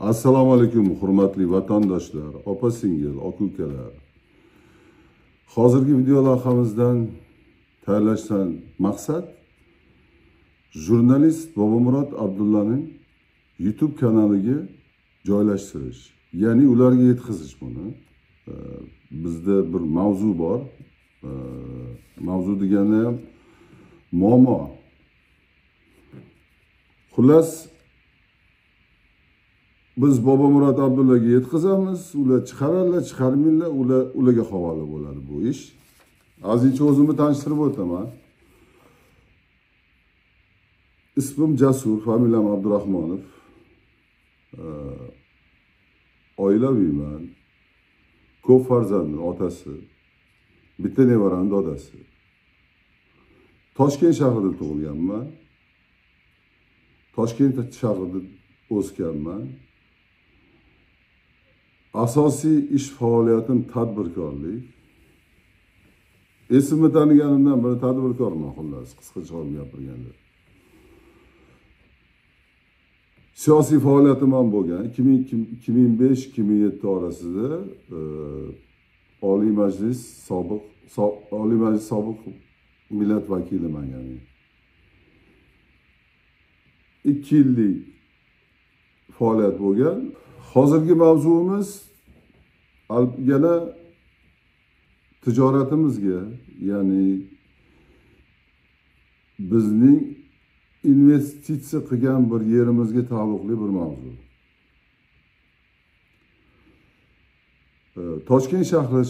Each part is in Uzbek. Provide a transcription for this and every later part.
assalomu alaykum hurmatli vatandoshlar opa singil aka ukalar hozirgi video loyihamizdan tayyorlashdan maqsad jurnalist bobomurod abdullaning youtube kanaliga joylashtirish ya'ni ularga yetkazish buni bizda bir mavzu bor mavzu degani ham muammo xullas biz bobomurod abdullaga yetkazamiz ular chiqararlar chiqarmanglar ular ularga havola bo'ladi bu ish hozircha o'zimni tanishtirib o'taman ismim jasur familiyam abdurahmonov oilaviyman ko'p farzandni otasi bitta nevarani dodasi toshkent shahrida tug'ilganman toshkent shahrida o'sganman asosiy ish faoliyatim tadbirkorlik esimni taniganimdan beri tadbirkorman xullas qisqacha olib gapirganda siyosiy faoliyatim ham bo'lgan ikki ming ikki ming besh ikki ming yetti orasida e, oliy majlis sobiq oliy majlis sobiq millat vakiliman ya'ni ikki yillik faoliyat bo'lgan hozirgi mavzuimiz yana tijoratimizga ya'ni bizning investitsiya qilgan bir yerimizga taalluqli bir mavzu toshkent shahri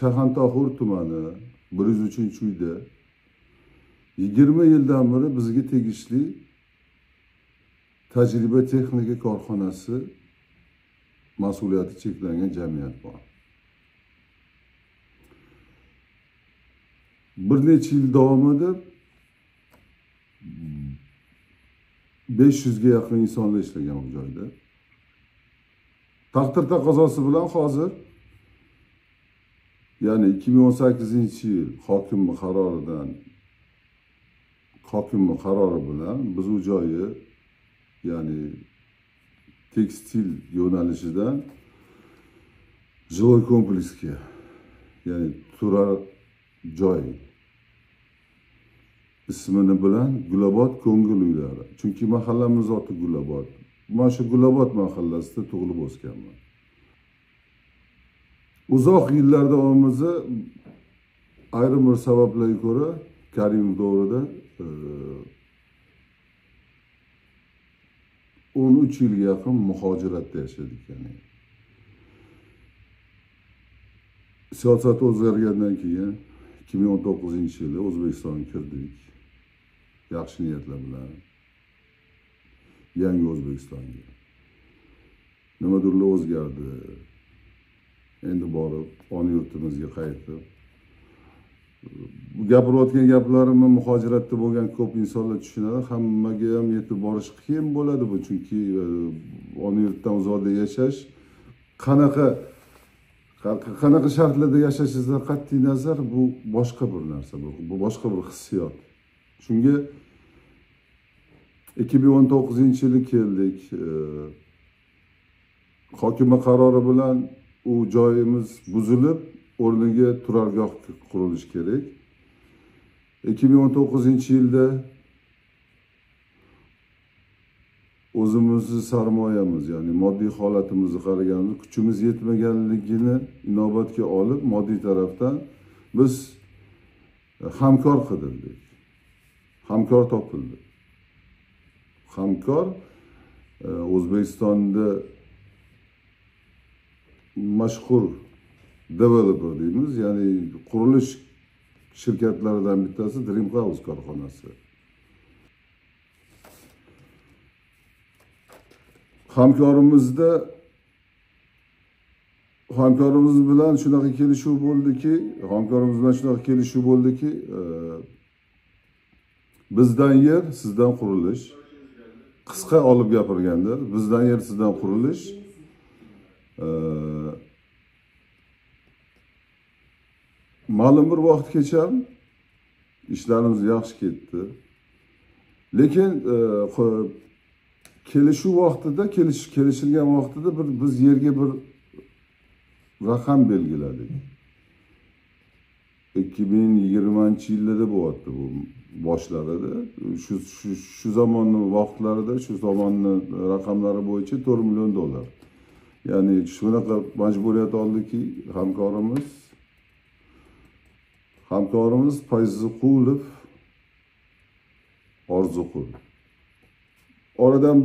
shahantohur tumani bir yuz uchinchi uyda yigirma yildan beri bizga tegishli tajriba texnika korxonasi mas'uliyati cheklangan jamiyat bor bir necha yil davomida besh yuzga yaqin insonlar ishlagan u joyda taqdir taqozosi bilan hozir ya'ni ikki ming o'n sakkizinchi yil hokimni qaroridan hokimni qarori bilan biz u joyni ya'ni tekstil yo'nalishida жилой kompleksga ya'ni turar joy ismini bilan gulobod ko'ngil uylari chunki mahallamiz oti gulobod man shu gulobod mahallasida tug'ilib o'sganman uzoq yillar davomida ayrim bir sabablarga ko'ra karimov davrida e, o'n uch yilga yaqin muhojiratda yashadik ya'ni siyosat o'zgargandan keyin ikki ming o'n to'qqizinchi yili o'zbekistonga kirdik yaxshi niyatlar bilan yangi o'zbekistonga nimadirlar o'zgardi endi borib ona yurtimizga qaytib gapirayotgan gaplarimni muhojiratda bo'lgan ko'p insonlar tushunadi hammaga ham yetib borish qiyin bo'ladi bu chunki e, ona yurtdan uzoqda yashash qanaqa qanaqa shartlarda yashashingizdan qat'iy nazar bu boshqa bir narsa bu boshqa bir hissiyot shunga ikki ming o'n to'qqizinchi yili keldik e, hokima qarori bilan u joyimiz buzilib o'rniga turargoh qurilishi kerak ikki ming o'n to'qqizinchi yilda o'zimizni sarmoyamiz ya'ni moddiy holatimizni qaraganda kuchimiz yetmaganligini inobatga olib moddiy tarafdan biz hamkor qidirdik hamkor topildi hamkor e, o'zbekistonda mashhur developer deymiz ya'ni qurilish shirkatlaridan bittasi dream house korxonasi hamkorimizda hamkorimiz bilan shunaqa kelishuv bo'ldiki hamkorimiz bilan shunaqa kelishuv bo'ldiki e, bizdan yer sizdan qurilish qisqa olib gapirganda bizdan yer sizdan qurilish e, ma'lum bir vaqtgacha ishlarimiz yaxshi ketdi lekin e, kelishuv vaqtida kelish kelishilgan vaqtida bir biz yerga bir raqam belgiladik ikki ming yigirmanchi yillarda bo'lyapti bu boshlarida shu shu zamonni vaqtlarida shu zamonni raqamlari bo'yicha to'rt million dollar ya'ni shunaqa majburiyat oldiki hamkorimiz hamkorimiz fayziqulov orziqul oradan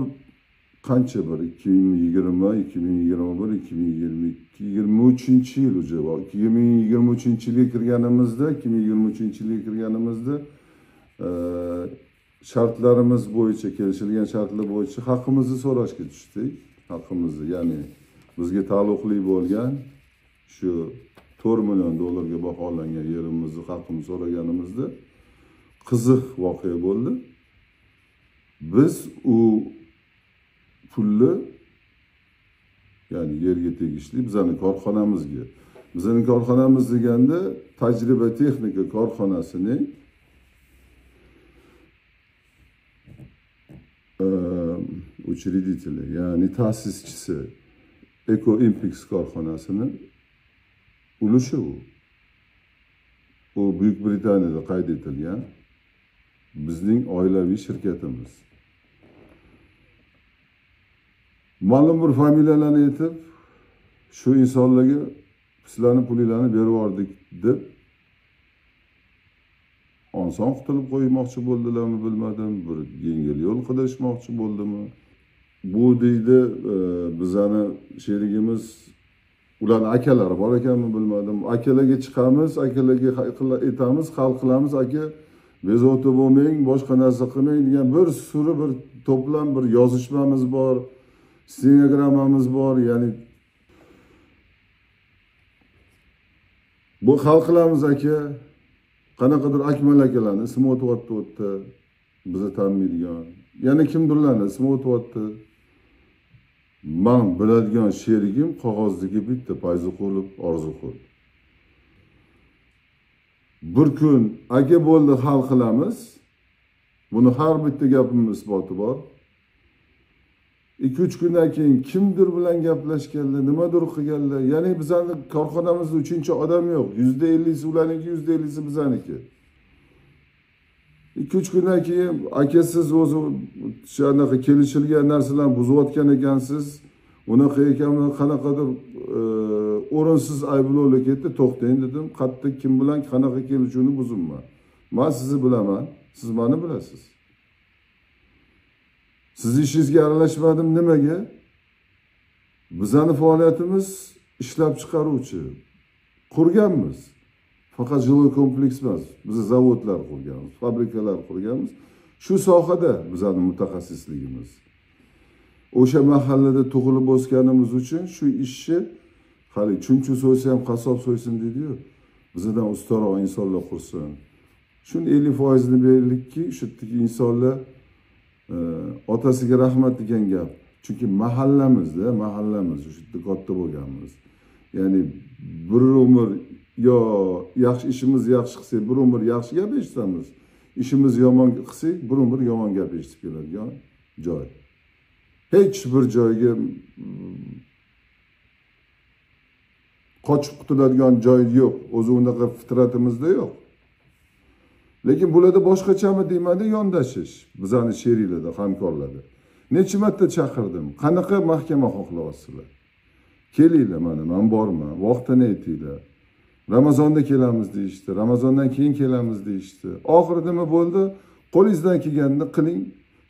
qancha bir ikki ming yigirma ikki ming yigirma bir ikki ming yigirma ikki yigirma uchinchi yil уже ikki ming yigirma uchinchi yilga kirganimizda ikki ming yigirma uchinchi yilga kirganimizda e, shartlarimiz bo'yicha kelishilgan shartlar bo'yicha haqimizni so'rashga tushdik haqimizni ya'ni bizga taalluqli bo'lgan shu to'rt million dollarga baholangan yerimizni haqini so'raganimizda qiziq voqea bo'ldi biz u pulni ya'ni yerga tegishli bizani korxonamizga bizani korxonamiz deganda tajriba texnika korxonasining учредители ehm, ya'ni ta'sischisi eko impix korxonasini ulushi u u buyuk britaniyada qayd etilgan bizning oilaviy shirkatimiz ma'lum bir familiyalarni aytib shu insonlarga sizlarni pulinglarni berib yubordik deb oson qutulib qo'ymoqchi bo'ldilarmi bilmadim bir yengil yo'l qidirishmoqchi bo'ldimi bu deydi e, bizani sherigimiz ularni akalari bor ekanmi bilmadim akalarga chiqamiz akalarga aytamiz hal qilamiz aka bezovta bo'lmang boshqa narsa qilmang degan bir suri bir to'plam bir yozishmamiz bor stenogrammamiz bor ya'ni bu hal qilamiz aka qanaqadir akmal akalarni ismi o'tyapti u yerda bizni tanimaydigan yana kimdirlarni ismi o'tyapti man biladigan sherigim qog'ozdagi bitta payzuqulov orzuqul bir kun aka bo'ldi hal qilamiz buni har bitta gapimni isboti bor ikki uch kundan keyin kimdir bilan gaplashganlar nimadir qilganlar ya'ni bizani korxonamizda uchinchi odam yo'q yuzda ellisi ularniki yuzda ellisi bizaniki ikki uch kundan keyin aka siz o'zi o'shanaqa kelishilgan narsalarni buzayotgan ekansiz unaqa ekan qanaqadir e, o'rinsiz ayblovlar ketdi to'xtang dedim qattiq kim bilan qanaqa kelishuvni buzibman man sizni bilaman siz mani bilasiz sizni ishingizga aralashmadim nimaga bizani faoliyatimiz ishlab chiqaruvchi qurganmiz faqat жилой kompleks emas biz zavodlar qurganmiz fabrikalar qurganmiz shu sohada bizani mutaxassisligimiz o'sha mahallada tug'ilib o'sganimiz uchun shu ishni hali chumchuq so'ysa ham qassob so'ysin deydiyu bizadan ustaroq insonlar qursin shuni ellik foizini berdikki shu yerdagi insonlar e, otasiga rahmat degan gap chunki mahallamizda mahallamiz o'sha yerda katta bo'lganmiz ya'ni bir umr yo yaxshi ishimiz yaxshi qilsak bir yaxshi gap eshitamiz ishimiz yomon qilsak bir yomon gap eshitib keladigan joy hech bir joyga mm, qochib qutuladigan joy yo'q o'zi unaqa fitratimizda yo'q lekin bularda boshqachami deymanda yondashish bizani sheriklarda hamkorlarda necha marta chaqirdim qanaqa mahkama xohlayapsizlar kelinglar mana man borman vaqtini aytinglar ramazonda kelamiz deyishdi ramazondan keyin kelamiz deyishdi oxiri nima bo'ldi qo'lingizdan kelganini qiling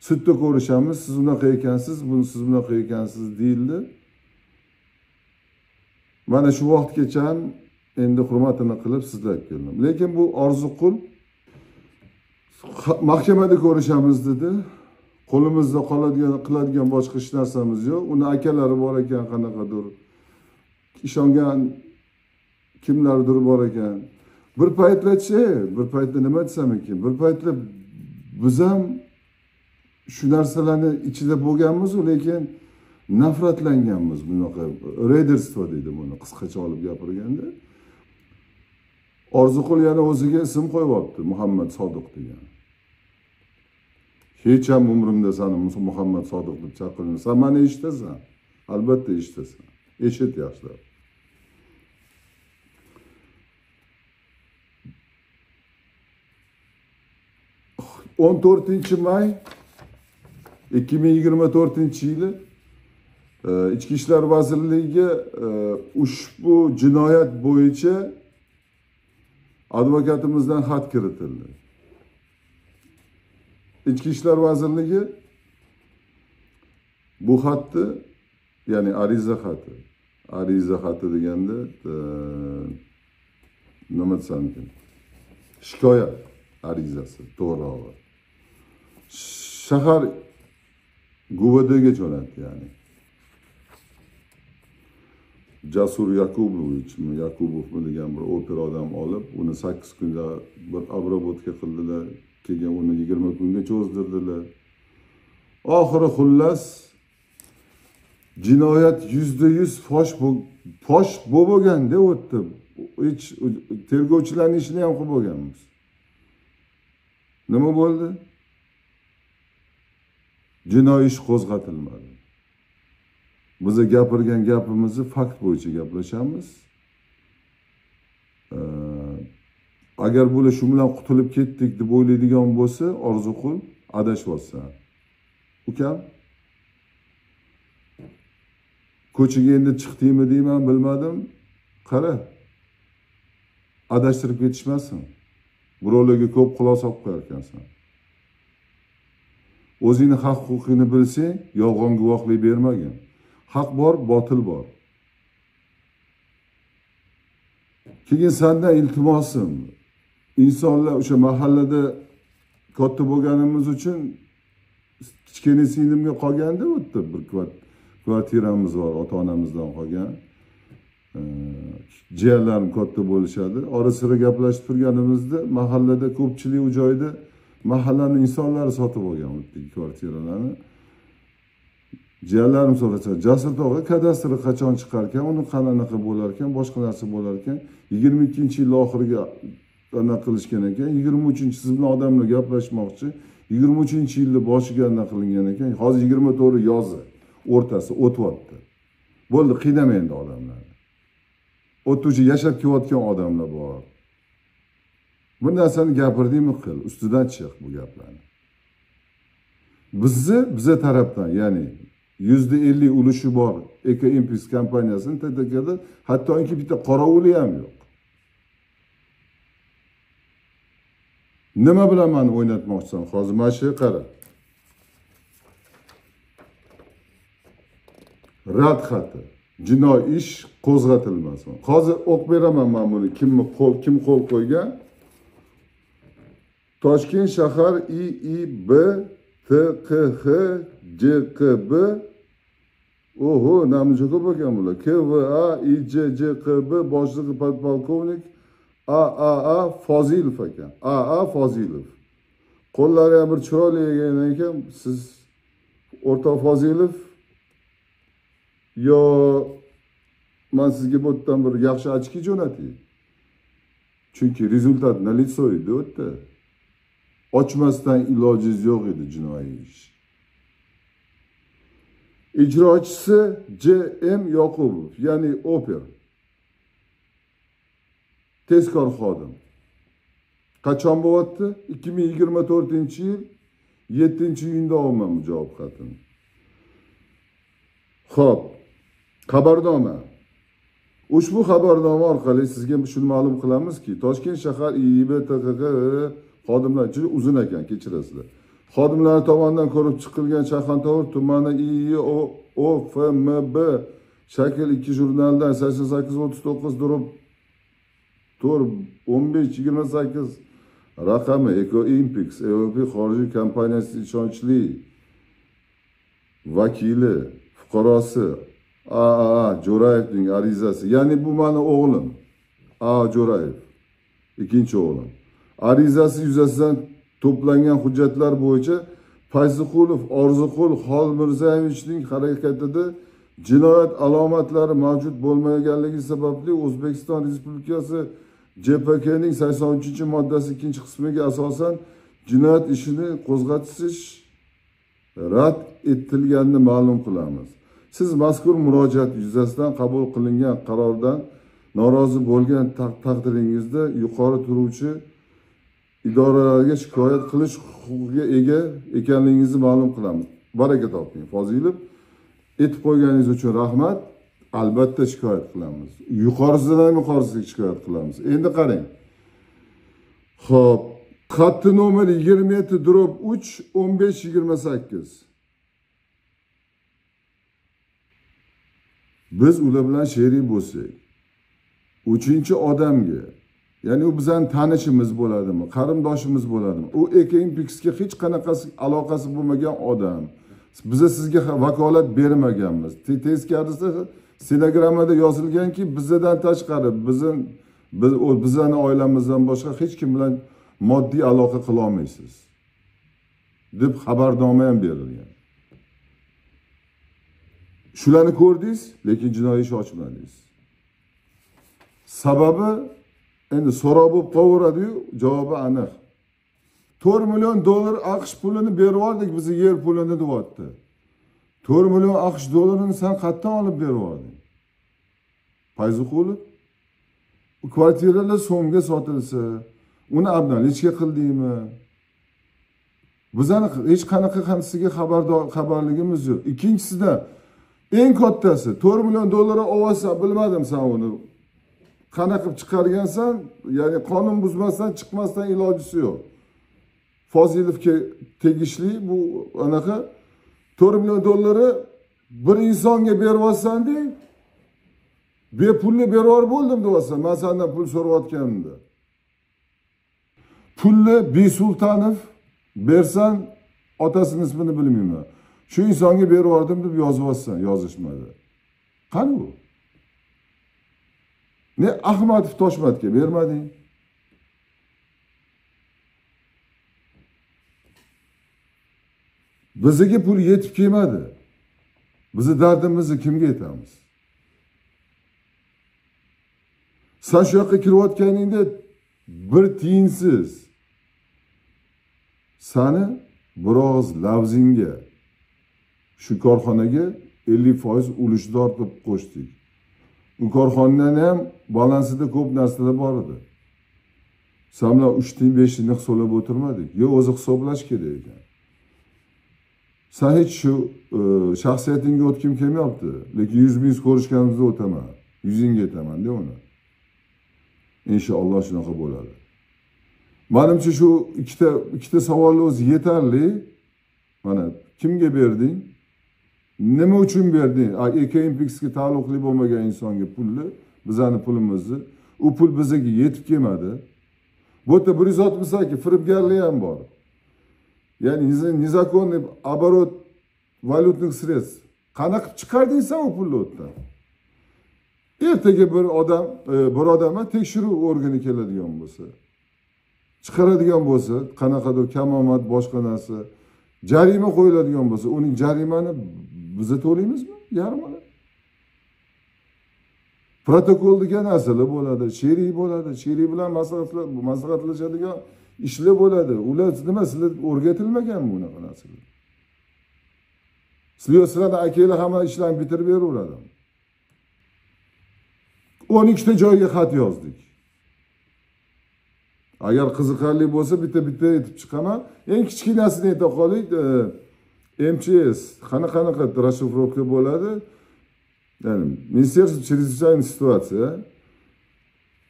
sudda ko'rishamiz siz unaqa ekansiz buni siz bunaqa ekansiz deyildi mana shu vaqtgacha endi hurmatini qilib sizlab keldim lekin bu orzuqul mahkamada ko'rishamiz dedi qo'limizda qoladigan qiladigan boshqa hech narsamiz yo'q uni akalari bor ekan qanaqadir ishongan kimlardir bor ekan bir paytlarchi bir paytda nima desam ekan bir paytlar biz ham shu narsalarni ichida bo'lganmizu lekin nafratlanganmiz bunaqa reyderstvo deydi buni qisqacha olib gapirganda orziqul yana o'ziga ism qo'yib olibdi muhammad sodiq degan hech ham umrimda sani muhammad sodiq deb chaqirilmasam mani eshitasan albatta eshitasan eshit yaxshilab 14 may 2024 yili e, ichki ishlar vazirligiga e, ushbu jinoyat bo'yicha advokatimizdan xat kiritildi ichki ishlar vazirligi bu xatni ya'ni ariza xati ariza xati deganda e, nima desam ekan shikoyat arizasi to'g'rirog'i shahar gvdga jo'natdi ya'ni jasur yakubovichmi yakubovmi degan bir oper odam olib uni sakkiz kunda bir обработка qildilar keyin uni yigirma kungacha o'zdirdilar oxiri xullas jinoyat yuzda yuz fosh fosh bo'lib bo'lganda u yerda hech tergovchilarni ishini ham qilib bo'lganmiz nima bo'ldi jinoiy ish qo'zg'atilmadi biz gapirgan gapimizni fakt bo'yicha gaplashamiz agar bular shu bilan qutulib ketdik deb o'ylaydigan bo'lsa orzuqul adashyapsan ukam ko'chaga endi chiqdingmi deyman bilmadim qara adashtirib ketishmasin birovlarga ko'p quloq solib qo'yarkansan o'zingni haq huquqingni bilsang yolg'on guvohlik bermagin haq bor botil bor keyin sandan iltimosim insonlar o'sha mahallada katta bo'lganimiz uchun kichkina singlimga qolganda u yerda bir kvartiramiz bor ota onamizdan qolgan jiyanlarim katta bo'lishadi ora sira gaplashib turganimizda mahallada ko'pchilik u joyda mahallani insonlari sotib olgan u kvartiralarni jiyanlarim so'rasa jasur tog'a kadastri qachon chiqar ekan uni qanaqa bo'lar ekan boshqa narsa bo'lar ekan yigirma ikkinchi yil oxiriga anaqa qilishgan ekan yigirma uchinchi siz bilan odamlar gaplashmoqchi yigirma uchinchi yilni boshiga anaqa qilingan ekan hozir yigirma to'rti yozi o'rtasi o'tyapti bo'ldi qiynama endi odamlarni o'tuvchi yashab kelayotgan odamlar bor bir narsani gapirdingmi qil ustidan chiq bu gaplarni bizni biza tarafdan ya'ni yuzda ellik ulushi bor eka impis kompaniyasini ttkda hattoki bitta qorovuli ham yo'q nima bilan mani o'ynatmoqchisan hozir mana shu qara rad xati jinoiy ish qo'zg'atilmasin hozir o'qib beraman man buni kimni qo'l kim qo'l qo'ygan toshkent shahar iib tqh jqb oho namncha ko'p ekan bular kva ijjqb boshlig'i podpolkovnik aaa fozilov ekan aa fozilov qo'llari ham bir chiroyli ekan ekan siz o'rtoq fozilov yo man sizga bu yerdan bir yaxshi ochki jo'natay chunki rezultat na лицо идет ochmasdan ilojiz yo'q edi jinoiy ish ijrochisi jm m yoqubov ya'ni oper tezkor xodim qachon bo'lyapti ikki ming yigirma to'rtinchi yil yettinchi iyunda olman bu javob xatini ho'p xabarnoma ushbu xabarnoma orqali sizga shuni ma'lum qilamizki toshkent shahar iib tqq xodimlar juda uzun ekan kechirasizlar xodimlar tomonidan ko'rib chiqilgan shayxontohur tumani iio ofmb shakl ikki jurnalidan sakson sakkiz o'ttiz to'qqiz durub to'rt o'n besh yigirma sakkiz raqami ekoimpex eop xorijiy kompaniyasi ishonchli vakili fuqarosi aa jo'rayevning arizasi ya'ni bu mani o'g'lim a jo'rayev ikkinchi o'g'lim arizasi yuzasidan to'plangan hujjatlar bo'yicha fayziqulov orziqul xolmirzayevichning harakatida jinoyat alomatlari mavjud bo'lmaganligi sababli o'zbekiston respublikasi jpkning sakson uchinchi moddasi ikkinchi qismiga asosan jinoyat ishini qo'zg'atish rad etilganini ma'lum qilamiz siz mazkur murojaat yuzasidan qabul qilingan qarordan norozi bo'lgan taqdiringizda yuqori turuvchi idoralarga shikoyat qilish huquqiga ega ekanligingizni ma'lum qilamiz baraka toping fozilov aytib qo'yganingiz uchun rahmat albatta shikoyat qilamiz yuqorisidan ham yuqorisiga shikoyat qilamiz endi qarang ho'p xatti nomer yigirma yetti drob uch o'n besh yigirma sakkiz biz ular bilan sherik bo'lsak uchinchi odamga ya'ni u bizani tanishimiz bo'ladimi qarindoshimiz bo'ladimi u ekinpiksga hech qanaqasi aloqasi bo'lmagan odam biza sizga vakolat bermaganmiz teskarisi telegrammada yozilganki bizadan tashqari bizni biz bizani oilamizdan boshqa hech kim bilan moddiy aloqa qilolmaysiz deb xabarnoma ham berilgan shularni ko'rdingiz lekin jinoiy ish ochmadingiz sababi endi so'roq bo'lib qolaveradiyu javobi aniq to'rt million dollar aqsh pulini berib yubordik biz yer pulini deyapti to'rt million aqsh dollarini san qayerdan olib berib yubording fayzuqulov kvartiralar so'mga sotilsa uni обналичка qildingmi bizani hech qanaqa hamsiga xabardor xabarligimiz yo'q ikkinchisida eng kattasi to'rt million dollar olsa bilmadim san uni qanaqa qilib chiqargansan ya'ni qonun buzmasdan chiqmasdan ilojisi yo'q fozilovga tegishli bu anaqa to'rt million dollarni bir insonga berib olsanda bepulni berib yuborib bo'ldim deyapsan man sandan pul so'rayotganimda pulni besultanov bersan otasini ismini bilmayman shu insonga berib yubordim deb yozib olsan yozishmadi qani u ne ahmadov toshmatga bermading biziga pul yetib kelmadi bizni dardimizni kimga aytamiz san shu yoqqa kirayotganingda bir tiyinsiz sani bir og'iz lavzingga shu korxonaga ellik foiz ulushni tortib qo'shdik u korxonadan ham balansida ko'p narsalar bor edi samla uch tiyin besh tiyinni hisoblab o'tirmadik yo o'zi hisoblash kerak ekan san hech shu e, shaxsiyatingga o'tgim kelmayapti lekin yuzma yuz ko'rishganimizda o'taman yuzingga aytamanda uni inshaalloh shunaqa bo'ladi manimcha shu ikkita ikkita savolni o'zi yetarli mana kimga berding nima uchun berding ekempixga taalluqli bo'lmagan insonga pulni bizani pulimizni u pul bizga yetib kelmadi bu yerda bir yuz oltmish sakkiz firibgarlik ham bor ya'ni незаконный оборот valyutных средств qanaqa qilib chiqarding san u pulni u yerdan ertaga bir odam e, bir odamga tekshiruv organi keladigan bo'lsa chiqaradigan bo'lsa qanaqadir kamomad boshqa narsa jarima qo'yiladigan bo'lsa uning jarimani biza to'laymizmi yarmini protokol degan nasli bo'ladi sherik bo'ladi sherik bilan maslahatlashadigan ishlar bo'ladi ular nima sizlar o'rgatilmaganmi bunaqa narsalar sizlar sizlarni akanglar hamma ishlarni bitirib beraveradi o'n ikkita joyga xat yozdik agar qiziqarli bo'lsa bitta bitta aytib chiqaman eng kichkinasini ayta qoling e, mchs qanaqa qanaqa расшифровка bo'ladi ya'ni министерство чрезвычайной ситуация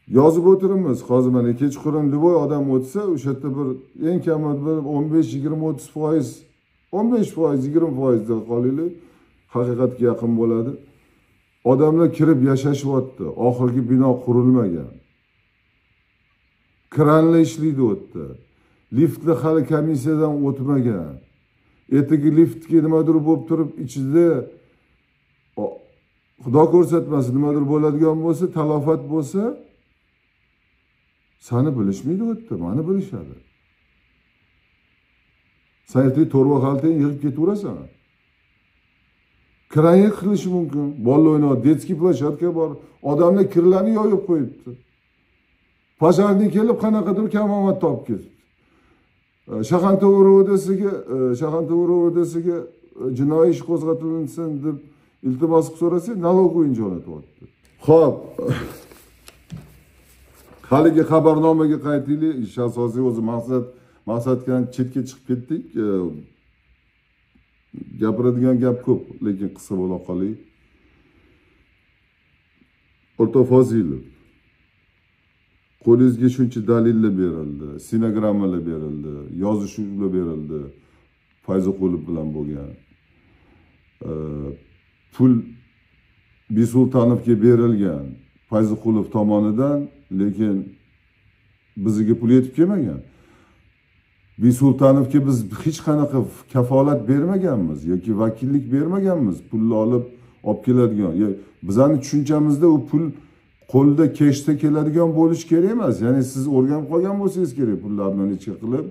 yozib o'tiribmiz hozir mana kechqurun любой odam o'tsa o'sha yerda bir eng kami bir o'n 20 30 o'ttiz foiz o'n besh foiz yigirma foiz deb qolaylik haqiqatga yaqin bo'ladi odamlar kirib yashashyapti oxirgi bino qurilmagan kranlar ishlaydi işliydi yerda liftlar hali komissiyadan o'tmagan Etteki lift nimadir bo'lib turib ichida xudo ko'rsatmasin nimadir bo'ladigan bo'lsa talofat bo'lsa sani bilishmaydi u yerda mani bilishadi san ertaga to'rva xaltangni yig'ib ketaverasan kirang qilishi mumkin bolalar o'ynayapti детский площадка bor odamlar kirlarni yoyib qo'yibdi пожарный kelib qanaqadir kamomat topib ketibdi shaxantavur vodiysiga e, shaxantavur vodiysiga e, jinoiy ish qo'zg'atilsin deb iltimos qilib so'rasangiz налоговый jo'natyapti ho'p haligi xabarnomaga qaytaylik ish asosiy o'zi maqsad maqsaddan chetga chiqib ketdik e, gapiradigan gap ko'p lekin qisqa bo'la qolay o'rtoq fozilov qo'lingizga shuncha dalillar berildi sinogrammalar berildi yozishuvlar berildi fayzuqulov bilan bo'lgan e, pul besultanovga berilgan fayziqulov tomonidan lekin bizga pul yetib kelmagan besultanovga biz hech qanaqa kafolat bermaganmiz yoki vakillik bermaganmiz pulni olib olib keladigan bizani tushunchamizda u pul qo'lda keshda keladigan bo'lishi kerak emas ya'ni siz o'rganib qolgan bo'lsangiz kerak pullarni necha qilib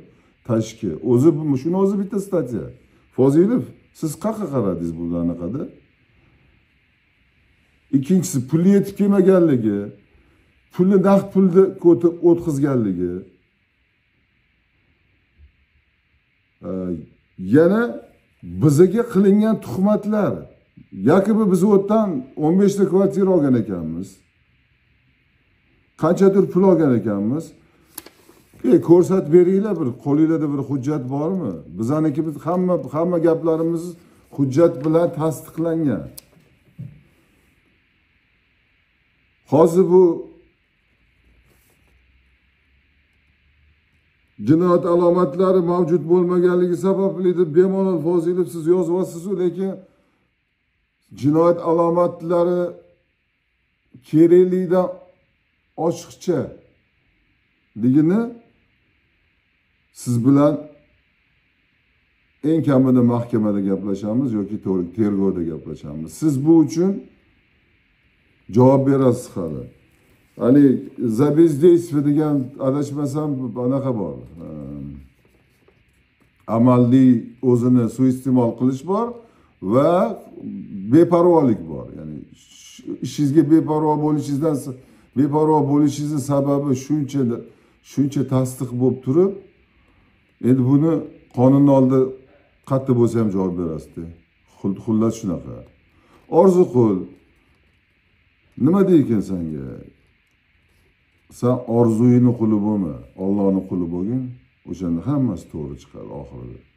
tashishga o'zi shuni o'zi bitta statiya fozilov siz qayerqa qaradingiz bu anaqada ikkinchisi puli yetib kelmaganligi pulni naqd pulni o'tib o'tkazganligi yana bizaga qilingan tuhmatlar yakubi biz u yerdan o'n beshta kvartira olgan ekanmiz qanchadir pul olgan ekanmiz e ko'rsatib beringlar bir qo'linglarda bir hujjat bormi bizaniki hamma hamma gaplarimiz hujjat bilan tasdiqlangan hozir bu jinoyat alomatlari mavjud bo'lmaganligi sababli deb bemalol fozilov siz yozib lekin jinoyat alomatlari kerakligidan oshiqchaligini siz bilan eng kamida mahkamada gaplashamiz yoki tergovda gaplashamiz siz bu uchun javob berasiz hali haligi забездейство degan adashmasam anaqa bor amalli o'zini suiiste'mol qilish bor va beparvolik bor ya'ni ishingizga beparvo bo'lishingizdan beparvo bo'lishingizni sababi shuncha shuncha tasdiq bo'lib turib endi buni qonunni oldida qayerda bo'lsa ham javob berasizda xullas shunaqa orzuqul nima deykan sanga san orzuyini quli bo'lma ollohni quli bo'lgin o'shanda hammasi to'g'ri chiqadi oxirida